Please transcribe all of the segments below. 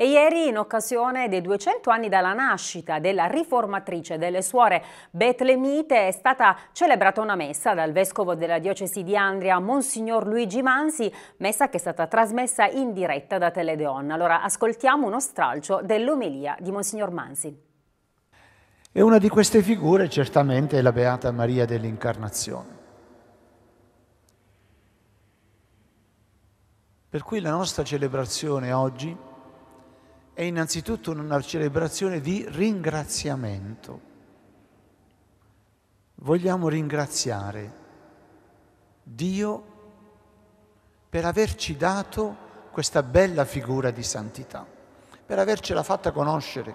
E ieri, in occasione dei 200 anni dalla nascita della riformatrice delle suore Betlemite, è stata celebrata una messa dal vescovo della diocesi di Andria, Monsignor Luigi Mansi, messa che è stata trasmessa in diretta da Teledeon. Allora, ascoltiamo uno stralcio dell'omelia di Monsignor Mansi. E una di queste figure certamente è la Beata Maria dell'Incarnazione. Per cui la nostra celebrazione oggi è innanzitutto una celebrazione di ringraziamento. Vogliamo ringraziare Dio per averci dato questa bella figura di santità, per avercela fatta conoscere.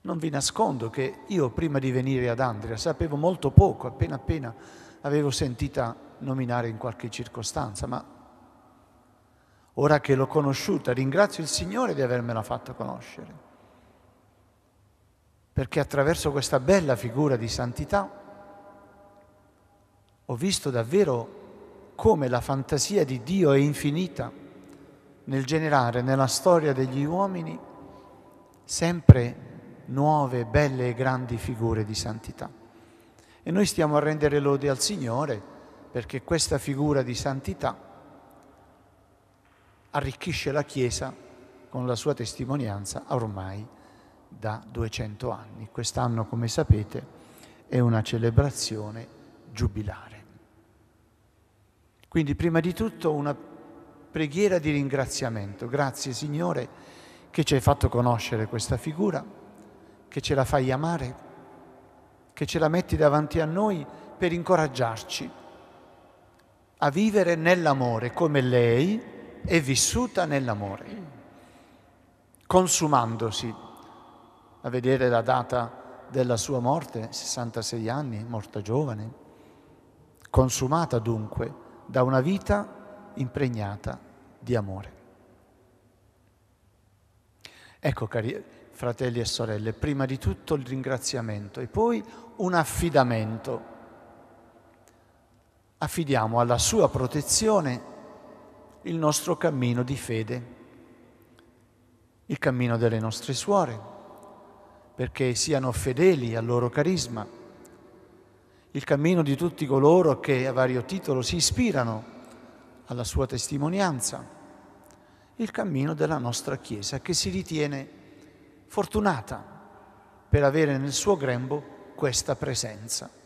Non vi nascondo che io prima di venire ad Andria sapevo molto poco, appena appena avevo sentita nominare in qualche circostanza, ma Ora che l'ho conosciuta, ringrazio il Signore di avermela fatta conoscere. Perché attraverso questa bella figura di santità ho visto davvero come la fantasia di Dio è infinita nel generare nella storia degli uomini sempre nuove, belle e grandi figure di santità. E noi stiamo a rendere lode al Signore perché questa figura di santità arricchisce la Chiesa con la sua testimonianza ormai da 200 anni. Quest'anno, come sapete, è una celebrazione giubilare. Quindi prima di tutto una preghiera di ringraziamento. Grazie Signore che ci hai fatto conoscere questa figura, che ce la fai amare, che ce la metti davanti a noi per incoraggiarci a vivere nell'amore come lei e vissuta nell'amore, consumandosi. A vedere la data della sua morte, 66 anni, morta giovane, consumata dunque da una vita impregnata di amore. Ecco, cari fratelli e sorelle, prima di tutto il ringraziamento e poi un affidamento. Affidiamo alla sua protezione il nostro cammino di fede, il cammino delle nostre suore, perché siano fedeli al loro carisma, il cammino di tutti coloro che a vario titolo si ispirano alla sua testimonianza, il cammino della nostra Chiesa che si ritiene fortunata per avere nel suo grembo questa presenza.